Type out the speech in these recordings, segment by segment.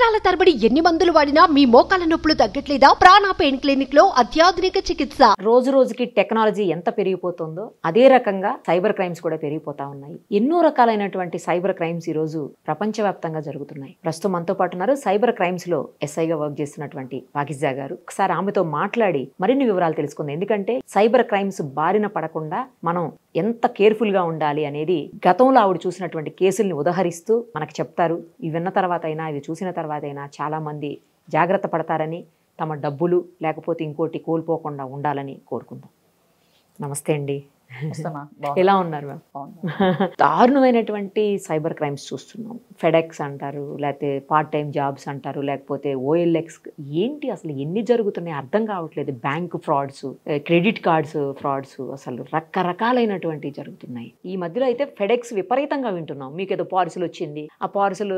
సంవత్సరాల తరబడి ఎన్ని మందులు వాడినా మీ మోకాల నొప్పులు తగ్గట్లేదా ప్రాణా పెయిన్ క్లినిక్ లో అత్యాధునిక చికిత్స రోజు రోజుకి టెక్నాలజీ ఎంత పెరిగిపోతుందో అదే రకంగా సైబర్ క్రైమ్స్ కూడా పెరిగిపోతా ఉన్నాయి ఎన్నో రకాలైనటువంటి సైబర్ క్రైమ్స్ ఈ రోజు ప్రపంచవ్యాప్తంగా జరుగుతున్నాయి ప్రస్తుతం మనతో పాటు ఉన్నారు సైబర్ క్రైమ్స్ లో ఎస్ఐగా వర్క్ చేస్తున్నటువంటి పాకిజా గారు ఒకసారి ఆమెతో మాట్లాడి మరిన్ని వివరాలు తెలుసుకుంది ఎందుకంటే సైబర్ క్రైమ్స్ బారిన పడకుండా మనం ఎంత కేర్ఫుల్ గా ఉండాలి అనేది గతంలో ఆవిడ చూసినటువంటి కేసుల్ని ఉదహరిస్తూ మనకు చెప్తారు ఇవి విన్న తర్వాత అయినా ఇవి చూసిన తర్వాత తర్వాతైనా చాలామంది జాగ్రత్త పడతారని తమ డబ్బులు లేకపోతే ఇంకోటి కోల్పోకుండా ఉండాలని కోరుకుందాం నమస్తే అండి ఎలా ఉన్నారు మ్యామ్ దారుణమైనటువంటి సైబర్ క్రైమ్స్ చూస్తున్నాం ఫెడెక్స్ అంటారు లేకపోతే పార్ట్ టైం జాబ్స్ అంటారు లేకపోతే ఓఎల్ఎక్స్ ఏంటి అసలు ఎన్ని జరుగుతున్నాయి అర్థం కావట్లేదు bank frauds credit cards frauds అసలు రకరకాలైనటువంటి జరుగుతున్నాయి ఈ మధ్యలో అయితే ఫెడెక్స్ విపరీతంగా వింటున్నాం మీకు ఏదో పార్సల్ వచ్చింది ఆ పార్సిల్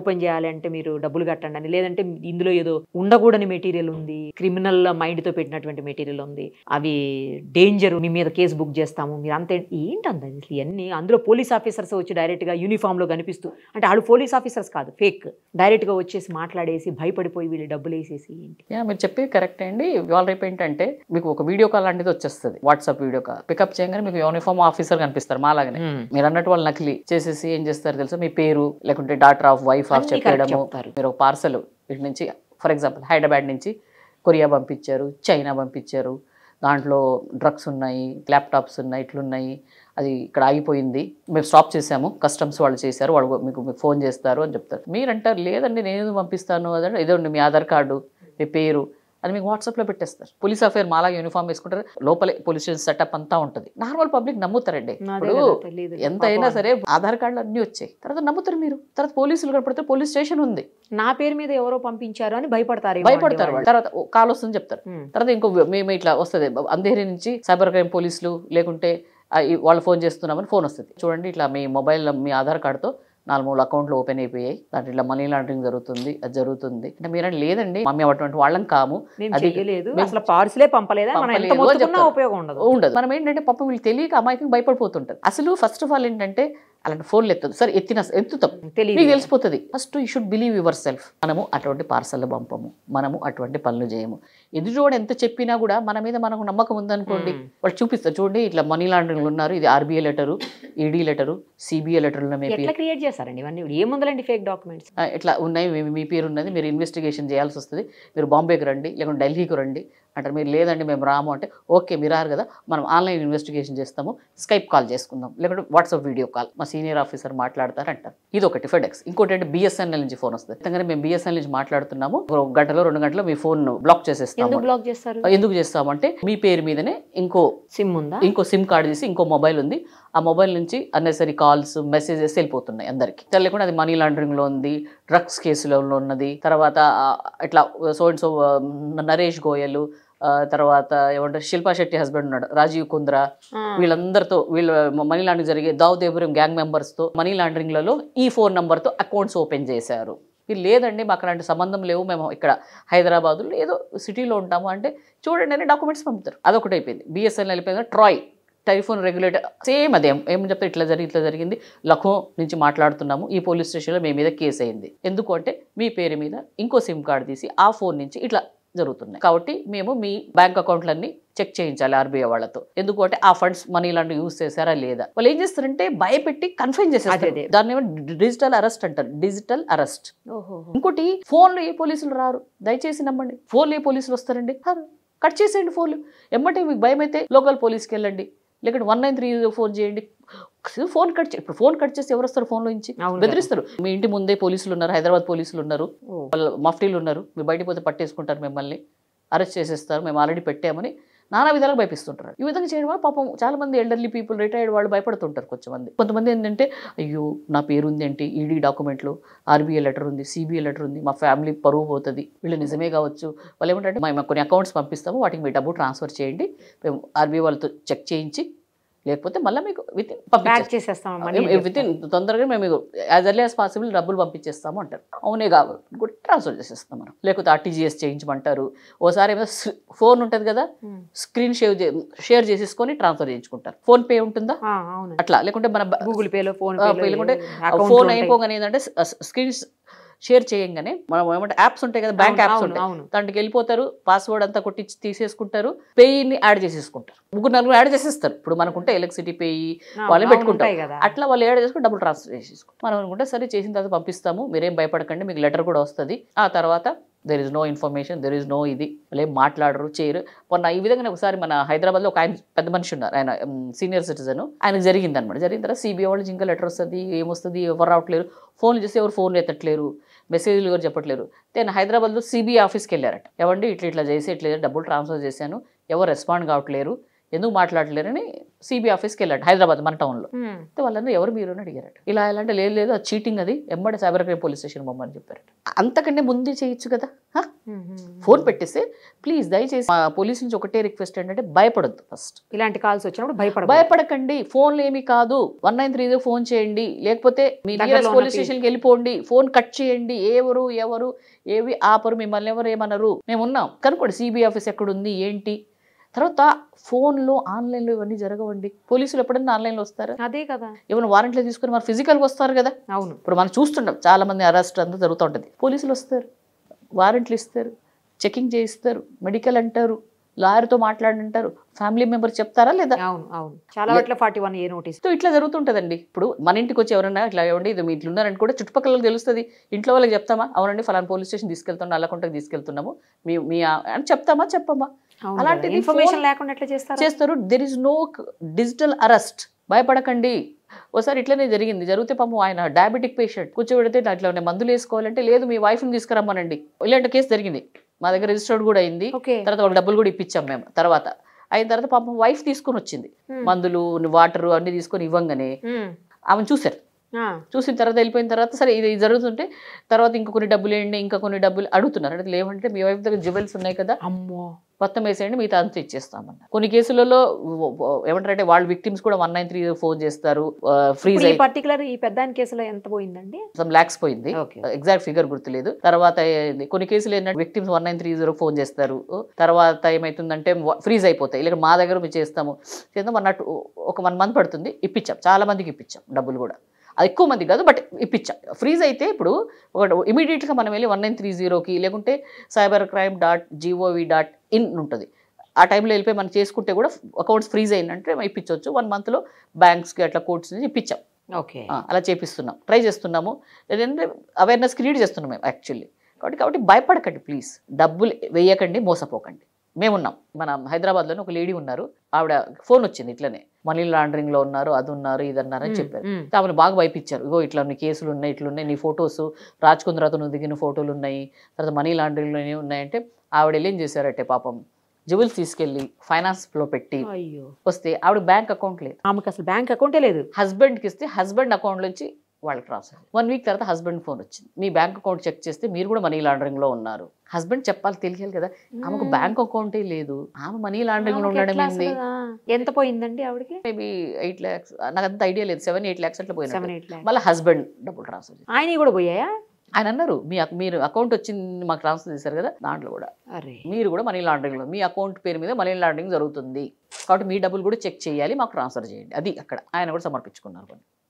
ఓపెన్ చేయాలంటే మీరు డబ్బులు కట్టండి అని లేదంటే ఇందులో ఏదో ఉండకూడని మెటీరియల్ ఉంది క్రిమినల్ మైండ్ తో పెట్టినటువంటి మెటీరియల్ ఉంది అవి డేంజర్ మీ మీద కేసు బుక్ చేస్తాము మీరు అంత ఏంటంత ఇవన్నీ అందులో పోలీస్ ఆఫీసర్స్ వచ్చి డైరెక్ట్గా యూనిఫామ్లో కనిపిస్తూ అంటే వాళ్ళు పోలీస్ ఆఫీసర్స్ కాదు ఫేక్ డైరెక్ట్గా వచ్చేసి మాట్లాడేసి భయపడిపోయి వీళ్ళు డబ్బులు వేసేసి ఏంటి మీరు చెప్పేది కరెక్ట్ అండి వాళ్ళ రేపు ఏంటంటే మీకు ఒక వీడియో కాల్ అనేది వచ్చేస్తుంది వాట్సాప్ వీడియో కాల్ పికప్ చేయగానే మీకు యూనిఫామ్ ఆఫీసర్ కనిపిస్తారు మాలాగనే మీరు అన్నట్టు వాళ్ళు నకిలీ చేసేసి ఏం చేస్తారు తెలుసా మీ పేరు లేకుంటే డాటర్ ఆఫ్ వైఫ్ ఆఫ్ చెప్పడము మీరు పార్సల్ ఇటు నుంచి ఫర్ ఎగ్జాంపుల్ హైదరాబాద్ నుంచి కొరియా పంపించారు చైనా పంపించారు దాంట్లో డ్రగ్స్ ఉన్నాయి ల్యాప్టాప్స్ ఉన్నాయి ఇట్లున్నాయి అది ఇక్కడ ఆగిపోయింది మేము స్టాప్ చేసాము కస్టమ్స్ వాళ్ళు చేశారు వాళ్ళు మీకు ఫోన్ చేస్తారు అని చెప్తారు మీరంటారు లేదండి నేను పంపిస్తాను అదే ఇదే మీ ఆధార్ కార్డు మీ పేరు అది మీకు వాట్సాప్లో పెట్టేస్తారు పోలీస్ అఫైర్ మాలా యూనిఫామ్ వేసుకుంటారు లోపల పోలీస్ స్టేషన్ సెటప్ అంతా ఉంటుంది నార్మల్ పబ్లిక్ నమ్ముతారండి ఇప్పుడు ఎంత అయినా సరే ఆధార్ కార్డులు అన్నీ వచ్చాయి తర్వాత నమ్ముతారు మీరు తర్వాత పోలీసులు కనపడితే పోలీస్ స్టేషన్ ఉంది నా పేరు మీద ఎవరో పంపించారు అని భయపడతారు భయపడతారు తర్వాత కాల్ వస్తుంది చెప్తారు తర్వాత ఇంకో మేము ఇట్లా వస్తుంది అంధేరి నుంచి సైబర్ క్రైమ్ పోలీసులు లేకుంటే వాళ్ళు ఫోన్ చేస్తున్నామని ఫోన్ వస్తుంది చూడండి ఇట్లా మీ మొబైల్ మీ ఆధార్ కార్డుతో నాలుగు మూడు అకౌంట్లు ఓపెన్ అయిపోయాయి దాంట్లో ఇట్లా మనీ లాండరింగ్ జరుగుతుంది అది జరుగుతుంది అంటే మీరంటే లేదండి మమ్మీ అటువంటి వాళ్ళం కాము అది అసలు ఉండదు ఉండదు మనం ఏంటంటే పాపం వీళ్ళు తెలియక అమాయకం భయపడిపోతుంటారు అసలు ఫస్ట్ ఆఫ్ ఆల్ ఏంటంటే అలాంటి ఫోన్లు ఎత్తదు సరే ఎత్తిన ఎత్తుతాం తెలియదు తెలిసిపోతుంది first you should believe yourself మనము అటువంటి పార్సల్ పంపము మనము అటువంటి పనులు చేయము చూడండి ఎంత చెప్పినా కూడా మన మీద మనకు నమ్మకం ఉందనుకోండి వాళ్ళు చూపిస్తారు చూడండి ఇట్లా మనీ లాండరింగ్ ఉన్నారు ఇది RBI letter ED letter CBI లెటర్లు క్రియేట్ చేస్తారండి ఇవన్నీ ఏముందండి ఫేక్ డాక్యుమెంట్స్ ఇట్లా ఉన్నాయి మీ పేరు ఉన్నది మీరు ఇన్వెస్టిగేషన్ చేయాల్సి వస్తుంది మీరు బాంబేకి రండి లేకుంటే ఢిల్లీకి రండి అంటారు మీరు లేదండి మేము రాము అంటే ఓకే మీరు రారు కదా మనం ఆన్లైన్ ఇన్వెస్టిగేషన్ చేస్తాము స్కైప్ కాల్ చేసుకుందాం లేకుంటే వాట్సాప్ వీడియో కాల్ మా సీనియర్ ఆఫీసర్ మాట్లాడతారంటారు ఇది ఒకటి ఫెడెక్స్ ఇంకోటి అంటే బిఎస్ఎన్ఎల్ నుంచి ఫోన్ వస్తుంది ఖచ్చితంగా మేము బిఎస్ఎన్ఎల్ నుంచి మాట్లాడుతున్నాము ఒక గంటలో రెండు గంటలో మీ ఫోన్ బ్లాక్ చేసేస్తాము బ్లాక్ చేస్తారు ఎందుకు చేస్తామంటే మీ పేరు మీదనే ఇంకో సిమ్ ఉందా ఇంకో సిమ్ కార్డు చేసి ఇంకో మొబైల్ ఉంది ఆ మొబైల్ నుంచి అన్నెసరీ కాల్స్ మెసేజెస్ వెళ్ళిపోతున్నాయి అందరికి లేకుండా అది మనీ లాండరింగ్ లో ఉంది డ్రగ్స్ కేసులో ఉన్నది తర్వాత ఇట్లా సో సో నరేష్ గోయల్ తర్వాత ఏమంటారు శిల్పా శెట్టి హస్బెండ్ ఉన్నాడు రాజీవ్ కుంద్రా వీళ్ళందరితో వీళ్ళు మనీ లాండరింగ్ జరిగే దావ్ దేబురం గ్యాంగ్ తో మనీ లాండరింగ్ లలో ఈ ఫోన్ తో అకౌంట్స్ ఓపెన్ చేశారు ఇది లేదండి మాకు అలాంటి సంబంధం లేవు మేము ఇక్కడ హైదరాబాదులో ఏదో సిటీలో ఉంటాము అంటే చూడండి అని డాక్యుమెంట్స్ పంపుతారు అదొకటి అయిపోయింది బిఎస్ఎన్ఎల్ అయిపోయింది ట్రాయ్ టెలిఫోన్ రెగ్యులేటర్ సేమ్ అదేం ఏమని చెప్తే ఇట్లా జరిగి ఇట్లా జరిగింది లఖో నుంచి మాట్లాడుతున్నాము ఈ పోలీస్ స్టేషన్లో మీ మీద కేసు అయింది ఎందుకు అంటే మీ పేరు మీద ఇంకో సిమ్ కార్డు తీసి ఆ ఫోన్ నుంచి ఇట్లా జరుగుతున్నాయి కాబట్టి మేము మీ బ్యాంక్ అకౌంట్లన్నీ చెక్ చేయించాలి ఆర్బీఐ వాళ్ళతో ఎందుకంటే ఆ ఫండ్స్ మనీ లాంటివి యూజ్ చేశారా లేదా వాళ్ళు ఏం చేస్తారంటే భయపెట్టి కన్ఫైన్ చేసేస్తారు దాన్ని డిజిటల్ అరెస్ట్ అంటారు డిజిటల్ అరెస్ట్ ఇంకోటి ఫోన్లు ఏ పోలీసులు రారు దయచేసి నమ్మండి ఫోన్లు ఏ పోలీసులు వస్తారండి కట్ చేసేయండి ఫోన్లు ఎమ్మటే మీకు భయం అయితే లోకల్ పోలీస్కి వెళ్ళండి లేకపోతే వన్ నైన్ త్రీ ఫోర్ చేయండి ఫోన్ కట్ ఇప్పుడు ఫోన్ కట్ చేసి ఎవరు వస్తారు ఫోన్లో నుంచి బెదిరిస్తారు మీ ఇంటి ముందే పోలీసులు ఉన్నారు హైదరాబాద్ పోలీసులు ఉన్నారు మఫ్టీలు ఉన్నారు మీరు బయటపోతే పోతే పట్టేసుకుంటారు మిమ్మల్ని అరెస్ట్ చేసేస్తారు మేము ఆల్రెడీ పెట్టామని నానా విధాలుగా భయపిస్తుంటారు ఈ విధంగా చేయడం వల్ల పాపం చాలా మంది ఎల్డర్లీ పీపుల్ రిటైర్డ్ వాళ్ళు భయపడుతుంటారు కొంతమంది కొంతమంది ఏంటంటే అయ్యో నా పేరు ఉంది ఏంటి ఈడీ డాక్యుమెంట్లు ఆర్బీఐ లెటర్ ఉంది సిబిఐ లెటర్ ఉంది మా ఫ్యామిలీ పరువు పోతుంది వీళ్ళు నిజమే కావచ్చు వాళ్ళు ఏమంటే మేము కొన్ని అకౌంట్స్ పంపిస్తాము వాటికి మీ డబ్బు ట్రాన్స్ఫర్ చేయండి మేము ఆర్బీఐ వాళ్ళతో చెక్ చేయించి లేకపోతే మళ్ళీ మీకు విత్ బ్యాక్ చేసేస్తాం విత్ ఇన్ తొందరగా మేము మీకు యాజ్ ఎర్లీ యాజ్ పాసిబుల్ డబ్బులు పంపించేస్తాము అంటారు అవునే కాబట్టి గుడ్ ట్రాన్స్ఫర్ చేసేస్తాం మనం లేకపోతే ఆర్టీజీఎస్ చేయించమంటారు ఓసారి ఏమైనా ఫోన్ ఉంటుంది కదా స్క్రీన్ షేవ్ షేర్ చేసేసుకొని ట్రాన్స్ఫర్ చేయించుకుంటారు ఫోన్ పే ఉంటుందా అట్లా లేకుంటే మన గూగుల్ పేలో ఫోన్ పే లేకుంటే ఫోన్ అయిపోగానే ఏంటంటే స్క్రీన్ షేర్ చేయంగానే మనం ఏమంటే యాప్స్ ఉంటాయి కదా బ్యాంక్ యాప్స్ ఉంటాయి దానికి వెళ్ళిపోతారు పాస్వర్డ్ అంతా కొట్టించి తీసేసుకుంటారు పేయిని యాడ్ చేసేసుకుంటారు ముగ్గురు నలుగురు యాడ్ చేసేస్తారు ఇప్పుడు మనకుంటే ఎలక్ట్రిసిటీ పేయి వాళ్ళని పెట్టుకుంటారు అట్లా వాళ్ళు యాడ్ చేసుకుని డబ్బులు ట్రాన్స్ఫర్ చేసేసుకుంటారు మనం అనుకుంటే సరే చేసిన తర్వాత పంపిస్తాము మీరేం భయపడకండి మీకు లెటర్ కూడా వస్తుంది ఆ తర్వాత there is no information there is no ఇది లేదు మాట్లాడరు చేయరు మొన్న ఈ విధంగా ఒకసారి మన హైదరాబాద్లో ఒక ఆయన పెద్ద మనిషి ఉన్నారు ఆయన సీనియర్ సిటిజన్ ఆయనకు జరిగింది అనమాట జరిగిన తర్వాత సిబిఐ వాళ్ళు ఇంకా లెటర్ వస్తుంది ఏమొస్తుంది ఎవరు రావట్లేరు ఫోన్లు చేస్తే ఎవరు ఫోన్లు ఎత్తట్లేరు మెసేజ్లు కూడా చెప్పట్లేరు నేను హైదరాబాద్లో సిబిఐ ఆఫీస్కి వెళ్ళారట ఎవండి ఇట్లా ఇట్లా చేసి ఇట్లా డబ్బులు ట్రాన్స్ఫర్ చేశాను ఎవరు రెస్పాండ్ కావట్లేరు ఎందుకు మాట్లాడలేరని సిబిఐ ఆఫీస్కి వెళ్ళాడు హైదరాబాద్ మన టౌన్లో అయితే వాళ్ళందరూ ఎవరు మీరు అని అడిగారట ఇలా ఎలా అంటే లేదు లేదు అది చీటింగ్ అది ఎమ్మడి సైబర్ క్రైమ్ పోలీస్ స్టేషన్ బొమ్మని చెప్పారట అంతకంటే ముందే చేయొచ్చు కదా ఫోన్ పెట్టేస్తే ప్లీజ్ దయచేసి పోలీస్ నుంచి ఒకటే రిక్వెస్ట్ ఏంటంటే భయపడద్దు ఫస్ట్ ఇలాంటి కాల్స్ వచ్చినప్పుడు భయపడ భయపడకండి ఫోన్లు ఏమి కాదు వన్ నైన్ త్రీ ఫోన్ చేయండి లేకపోతే మీ నియరెస్ట్ పోలీస్ స్టేషన్కి వెళ్ళిపోండి ఫోన్ కట్ చేయండి ఎవరు ఎవరు ఏవి ఆపరు మిమ్మల్ని ఎవరు ఏమనరు మేమున్నాం కనుక్కోండి సిబిఐ ఆఫీస్ ఎక్కడుంది ఏంటి తర్వాత ఫోన్లో ఆన్లైన్లో ఇవన్నీ జరగవండి పోలీసులు ఎప్పుడన్నా ఆన్లైన్లో వస్తారు అదే కదా ఏమైనా వారెంట్లు తీసుకుని మరి ఫిజికల్గా వస్తారు కదా అవును ఇప్పుడు మనం చూస్తుంటాం చాలా మంది అరెస్ట్ అంతా జరుగుతూ ఉంటుంది పోలీసులు వస్తారు వారెంట్లు ఇస్తారు చెకింగ్ చేయిస్తారు మెడికల్ అంటారు లాయర్తో మాట్లాడంటారు ఫ్యామిలీ మెంబర్ చెప్తారా లేదా అవును అవును చాలా ఇట్లా forty one A notice so ఇట్లా జరుగుతుంటుందండి ఇప్పుడు మన ఇంటికి వచ్చి ఎవరన్నా ఇట్లా ఇవ్వండి ఇది మీ ఇట్లా ఉన్నారంటే కూడా చుట్టుపక్కల తెలుస్తుంది ఇంట్లో వాళ్ళకి చెప్తామా అవునండి ఫలానా పోలీస్ స్టేషన్ తీసుకెళ్తున్నాం నల్లకుంటకి తీసుకెళ్తున్నాము మీ మీ అని చెప్తామా చెప్పమ్మా అలాంటి ఇన్ఫర్మేషన్ లేకుండా చేస్తారు చేస్తారు there is no digital arrest భయపడకండి ఒకసారి ఇట్లనే జరిగింది జరిగితే పాపం ఆయన డయాబెటిక్ పేషెంట్ కూర్చోబెడితే ఇట్లా మందులు వేసుకోవాలంటే లేదు మీ వైఫ్ని తీసుకురమ్మనండి ఇలాంటి కేసు జరిగింది మా దగ్గర రిజిస్టర్డ్ కూడా అయింది తర్వాత వాళ్ళ డబ్బులు కూడా ఇప్పించాం మేము తర్వాత అయిన తర్వాత పాపం వైఫ్ తీసుకొని వచ్చింది మందులు వాటర్ అన్ని తీసుకొని ఇవ్వంగానే ఆమె చూశారు చూసిన తర్వాత వెళ్ళిపోయిన తర్వాత సరే ఇది జరుగుతుంటే తర్వాత ఇంకొన్ని కొన్ని డబ్బులు వేయండి ఇంకా కొన్ని డబ్బులు అడుగుతున్నారు అంటే లేవంటే మీ వైఫ్ దగ్గర జ్యువెల్స్ ఉన్నాయి కదా అమ్మో మొత్తం వేసేయండి మిగతా అంతా ఇచ్చేస్తామన్నారు కొన్ని కేసులలో ఏమంటారంటే వాళ్ళ విక్టిమ్స్ కూడా వన్ నైన్ త్రీ ఫోన్ చేస్తారు ఫ్రీజ్ పర్టికులర్ ఈ పెద్ద కేసులో ఎంత పోయిందండి సమ్ లాక్స్ పోయింది ఎగ్జాక్ట్ ఫిగర్ గుర్తులేదు తర్వాత కొన్ని కేసులు ఏంటంటే victims one nine three zero phone చేస్తారు తర్వాత ఏమైతుందంటే ఫ్రీజ్ అయిపోతాయి లేక మా దగ్గర మేము చేస్తాము చేద్దాం వన్ ఒక వన్ మంత్ పడుతుంది ఇప్పించాం చాలా మందికి ఇప్పించాం డబ్బులు కూడా అది ఎక్కువ మంది కాదు బట్ ఇప్పించా ఫ్రీజ్ అయితే ఇప్పుడు ఒక ఇమీడియట్గా మనం వెళ్ళి వన్ నైన్ త్రీ జీరోకి లేకుంటే cyber crime dot GOV dot in ఉంటుంది ఆ టైంలో వెళ్ళిపోయి మనం చేసుకుంటే కూడా అకౌంట్స్ ఫ్రీజ్ అయిందంటే ఇప్పించవచ్చు వన్ మంత్లో బ్యాంక్స్కి అట్లా కోర్ట్స్ నుంచి ఇప్పించాం ఓకే అలా చేపిస్తున్నాం ట్రై చేస్తున్నాము లేదంటే అవేర్నెస్ క్రియేట్ చేస్తున్నాం మేము యాక్చువల్లీ కాబట్టి కాబట్టి భయపడకండి ప్లీజ్ డబ్బులు వేయకండి మోసపోకండి మేమున్నాం మన హైదరాబాద్లోనే ఒక లేడీ ఉన్నారు ఆవిడ ఫోన్ వచ్చింది ఇట్లనే మనీ లాండరింగ్ లో ఉన్నారు అది ఉన్నారు ఇది అన్నారని చెప్పారు ఆమెను బాగా భయపించారు ఇగో ఇట్లా నీ కేసులు ఉన్నాయి ఇట్లున్నాయి నీ ఫొటోస్ రాజ్కుంద్రాతో నువ్వు దిగిన ఫోటోలు ఉన్నాయి తర్వాత మనీ లోనే ఉన్నాయంటే ఆవిడ వెళ్ళి ఏం చేశారంటే పాపం జ్యువెల్స్ తీసుకెళ్లి ఫైనాన్స్ లో పెట్టి వస్తే ఆవిడ బ్యాంక్ అకౌంట్ లేదు ఆమెకు అసలు బ్యాంక్ అకౌంటే లేదు హస్బెండ్ కి ఇస్తే హస్బెండ్ అకౌంట్ నుంచి వాళ్ళకి రాసారు వన్ వీక్ తర్వాత హస్బెండ్ ఫోన్ వచ్చింది మీ బ్యాంక్ అకౌంట్ చెక్ చేస్తే మీరు కూడా మనీ లాండరింగ్ లో ఉన్నారు హస్బెండ్ చెప్పాలి తెలియాలి కదా ఆమెకు బ్యాంక్ అకౌంటే లేదు ఆమె మనీ లో ఉండడం ఏంది ఎంత పోయిందండి ఆవిడకి మేబీ ఎయిట్ ల్యాక్స్ నాకు అంత ఐడియా లేదు సెవెన్ ఎయిట్ ల్యాక్స్ అట్లా పోయినా మళ్ళీ హస్బెండ్ డబ్బులు ట్రాన్స్ఫర్ ఆయన కూడా పోయాయా ఆయన అన్నారు మీ మీరు అకౌంట్ వచ్చింది మాకు ట్రాన్స్ఫర్ చేశారు కదా దాంట్లో కూడా మీరు కూడా మనీ లో మీ అకౌంట్ పేరు మీద మనీ లాండరింగ్ జరుగుతుంది కాబట్టి మీ డబ్బులు కూడా చెక్ చేయాలి మాకు ట్రాన్స్ఫర్ చేయండి అది అక్కడ ఆయన కూడా సమర్పించుకున్నారు కొన్ని